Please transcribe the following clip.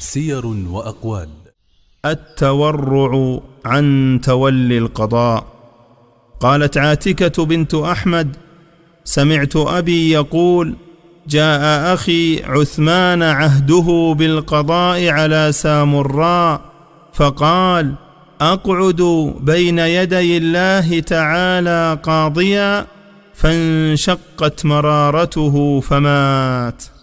سير وأقوال التورع عن تولي القضاء قالت عاتكة بنت أحمد سمعت أبي يقول جاء أخي عثمان عهده بالقضاء على سامراء فقال أقعد بين يدي الله تعالى قاضيا فانشقت مرارته فمات